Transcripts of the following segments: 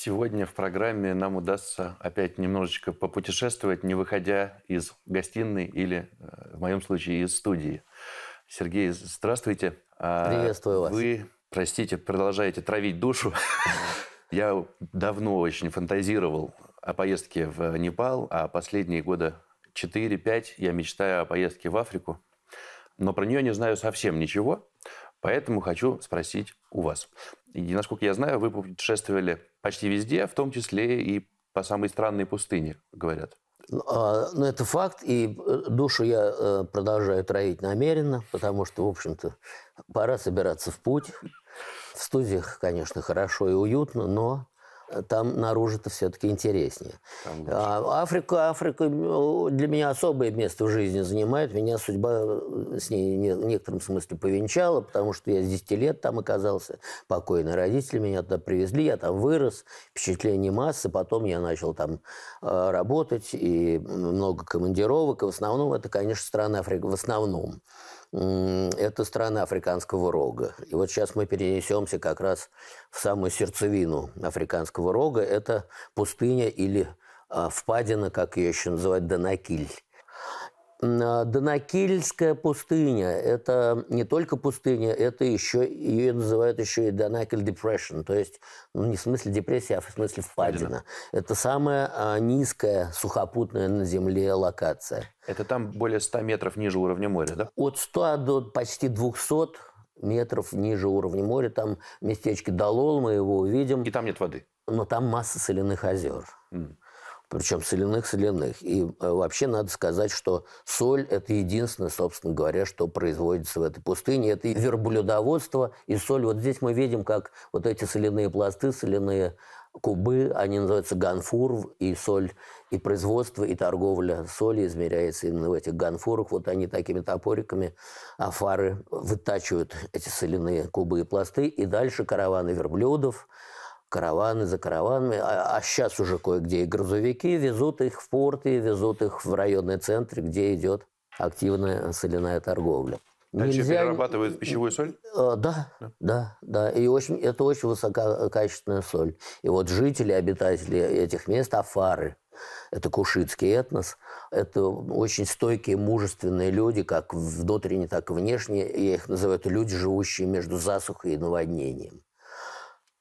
Сегодня в программе нам удастся опять немножечко попутешествовать, не выходя из гостиной или, э, в моем случае, из студии. Сергей, здравствуйте. А Приветствую вас. Вы, простите, продолжаете травить душу. Я давно очень фантазировал о поездке в Непал, а последние года 4-5 я мечтаю о поездке в Африку, но про нее не знаю совсем ничего, поэтому хочу спросить у вас. И, насколько я знаю, вы путешествовали почти везде, в том числе и по самой странной пустыне, говорят. Ну, а, ну это факт, и э, душу я э, продолжаю троить намеренно, потому что, в общем-то, пора собираться в путь. В студиях, конечно, хорошо и уютно, но Э, там наружу-то все-таки интереснее. А, Африка, Африка ну, для меня особое место в жизни занимает. Меня судьба э, с ней в некотором смысле повенчала, потому что я с 10 лет там оказался. Покойные родители меня туда привезли, я там вырос, впечатление массы. Потом я начал там э, работать, и много командировок. И в основном это, конечно, страна Африки, в основном это страна африканского рога. И вот сейчас мы перенесемся как раз в самую сердцевину африканского рога. Это пустыня или а, впадина, как ее еще называют, Данакиль. А, Донакельская пустыня – это не только пустыня, это еще, ее называют еще и Донакель депрессион, то есть ну, не в смысле депрессия, а в смысле впадина. Именно. Это самая а, низкая сухопутная на Земле локация. Это там более 100 метров ниже уровня моря, да? От 100 до почти 200 метров ниже уровня моря. Там местечко Долол, мы его увидим. И там нет воды? Но там масса соляных озер. Mm причем соляных-соляных. И э, вообще надо сказать, что соль – это единственное, собственно говоря, что производится в этой пустыне. Это и верблюдоводство, и соль. Вот здесь мы видим, как вот эти соляные пласты, соляные кубы, они называются ганфур, и соль, и производство, и торговля соли измеряется именно в этих ганфурах. Вот они такими топориками, афары вытачивают эти соляные кубы и пласты, и дальше караваны верблюдов – караваны за караванами, а, а сейчас уже кое-где и грузовики везут их в порты, везут их в районные центры, где идет активная соляная торговля. Дальше Нельзя... перерабатывают пищевую соль? Э, да, да, да, И очень, это очень высококачественная соль. И вот жители, обитатели этих мест, афары, это кушитский этнос, это очень стойкие, мужественные люди, как внутренне, так и внешне. Я их называю это люди, живущие между засухой и наводнением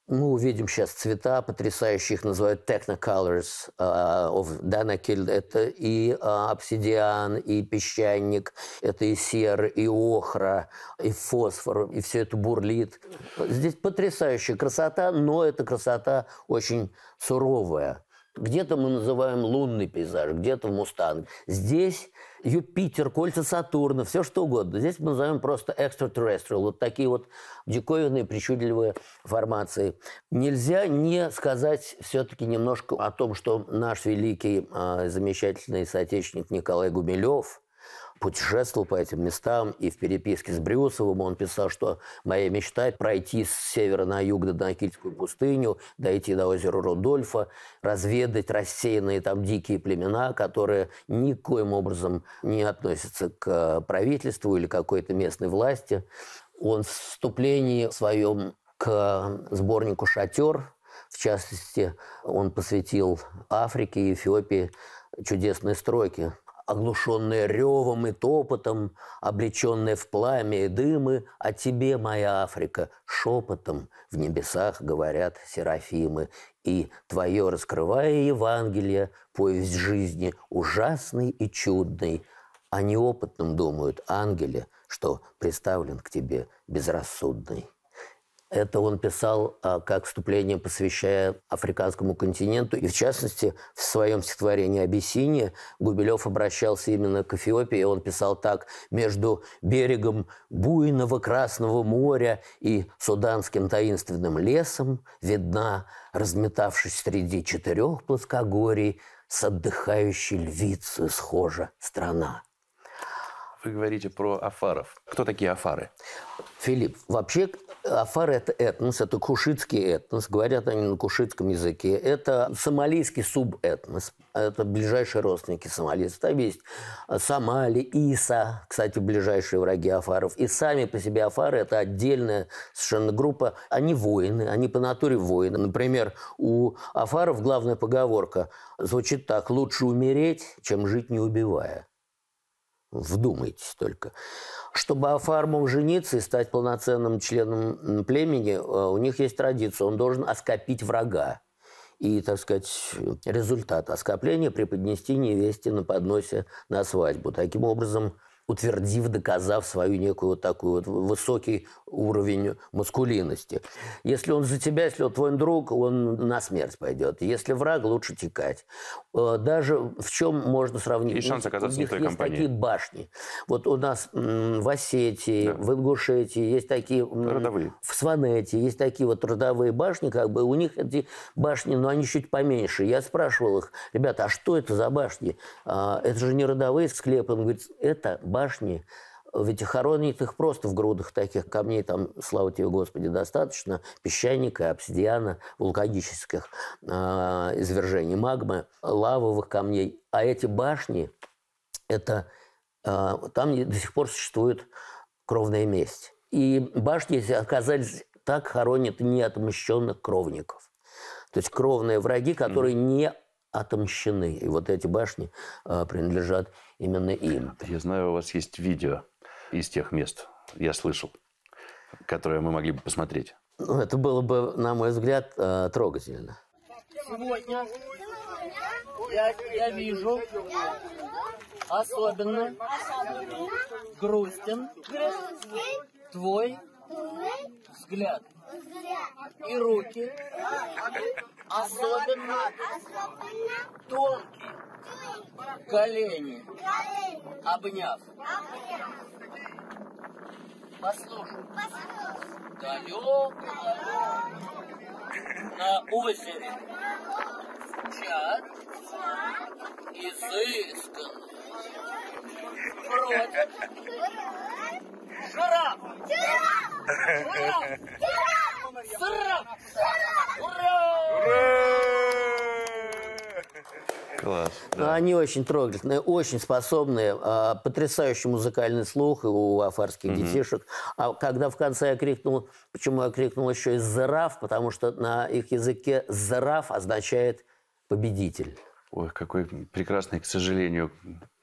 мы ну, увидим сейчас цвета потрясающие, их называют technicolors uh, а, of Danakil. Это и uh, обсидиан, и песчаник, это и сера, и охра, и фосфор, и все это бурлит. Здесь потрясающая красота, но эта красота очень суровая. Где-то мы называем лунный пейзаж, где-то в Мустанг. Здесь Юпитер, кольца Сатурна, все что угодно. Здесь мы называем просто extraterrestrial, вот такие вот диковинные, причудливые формации. Нельзя не сказать все-таки немножко о том, что наш великий, а, замечательный соотечественник Николай Гумилев – путешествовал по этим местам, и в переписке с Брюсовым он писал, что моя мечта – пройти с севера на юг до Донакильскую пустыню, дойти до озера Рудольфа, разведать рассеянные там дикие племена, которые никоим образом не относятся к э, правительству или какой-то местной власти. Он в вступлении своем к сборнику «Шатер», в частности, он посвятил Африке и Эфиопии чудесные строки – оглушенные ревом и топотом, облеченная в пламя и дымы, о «А тебе, моя Африка, шепотом в небесах говорят серафимы, и твое раскрывая Евангелие, повесть жизни ужасный и чудный, о а неопытном думают ангеле, что представлен к тебе безрассудный. Это он писал а, как вступление, посвящая африканскому континенту. И в частности, в своем стихотворении «Абиссиния» Губилев обращался именно к Эфиопии. Он писал так «Между берегом буйного Красного моря и суданским таинственным лесом видна, разметавшись среди четырех плоскогорий, с отдыхающей львицей схожа страна» вы говорите про афаров. Кто такие афары? Филипп, вообще Афар – это этнос, это кушитский этнос, говорят они на кушитском языке. Это сомалийский субэтнос, это ближайшие родственники сомалийцев. Там есть а, Сомали, Иса, кстати, ближайшие враги афаров. И сами по себе афары – это отдельная совершенно группа. Они воины, они по натуре воины. Например, у афаров главная поговорка звучит так «лучше умереть, чем жить не убивая». Вдумайтесь только. Чтобы Афармов жениться и стать полноценным членом племени, э, у них есть традиция. Он должен оскопить врага. И, так сказать, результат оскопления преподнести невесте на подносе на свадьбу. Таким образом, утвердив, доказав свою некую вот такую вот высокий уровень маскулинности. Если он за тебя, если он твой друг, он на смерть пойдет. Если враг, лучше текать. Э, даже в чем можно сравнить? И шанс оказаться у них не той есть компании. такие башни. Вот у нас в Осетии, да. в Ингушетии есть такие... Родовые. В Сванете есть такие вот родовые башни, как бы у них эти башни, но они чуть поменьше. Я спрашивал их, ребята, а что это за башни? А, это же не родовые склепы. Он говорит, это башни, ведь хоронят их просто в грудах таких камней, там, слава тебе, Господи, достаточно, песчаника, обсидиана, вулканических э, извержений магмы, лавовых камней. А эти башни, это, э, там до сих пор существует кровная месть. И башни оказались так хоронят неотмщенных кровников. То есть кровные враги, которые не отомщены. И вот эти башни э, принадлежат именно им. А, я знаю, у вас есть видео из тех мест, я слышал, которое мы могли бы посмотреть. Ну, это было бы, на мой взгляд, э, трогательно. Сегодня я, я вижу особенно грустен твой взгляд и руки особенно тонкие колени, обняв. Послушай. Далеко, На озере. чат Изыскан. Брод. Жираф. Жираф. Жираф. Класс. Да. Но они очень трогательные, очень способные, а, потрясающий музыкальный слух у афарских угу. детишек. А когда в конце я крикнул, почему я крикнул еще и «зараф», потому что на их языке «зараф» означает «победитель». Ой, какой прекрасный, к сожалению,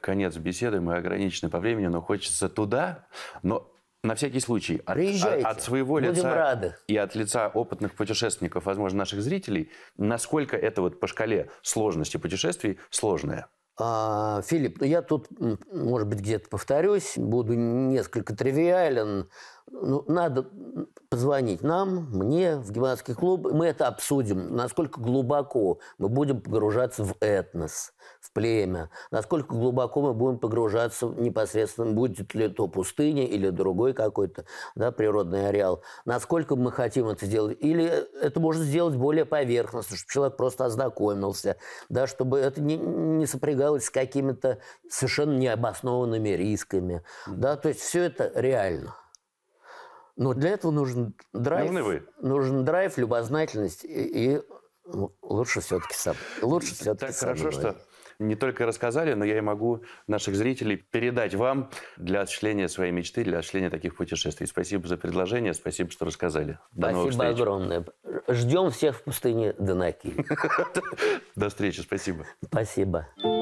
конец беседы. Мы ограничены по времени, но хочется туда. Но на всякий случай, от, Приезжайте. от своего Будем лица рады. и от лица опытных путешественников, возможно, наших зрителей, насколько это вот по шкале сложности путешествий сложное? А, Филипп, ну, я тут, может быть, где-то повторюсь, буду несколько тривиален, ну, надо позвонить нам, мне, в гимнастский клуб. Мы это обсудим, насколько глубоко мы будем погружаться в этнос, в племя, насколько глубоко мы будем погружаться непосредственно, будет ли то пустыня или другой какой-то да, природный ареал, насколько мы хотим это сделать. Или это можно сделать более поверхностно, чтобы человек просто ознакомился, да, чтобы это не, не сопрягалось с какими-то совершенно необоснованными рисками. Да, то есть все это реально. Но для этого нужен драйв. Нужны вы. Нужен драйв, любознательность и, и ну, лучше все-таки сам. Лучше все-таки Так сам хорошо, говорить. что не только рассказали, но я и могу наших зрителей передать вам для осуществления своей мечты, для осуществления таких путешествий. Спасибо за предложение, спасибо, что рассказали. До спасибо огромное. Ждем всех в пустыне Донаки. До встречи, спасибо. Спасибо.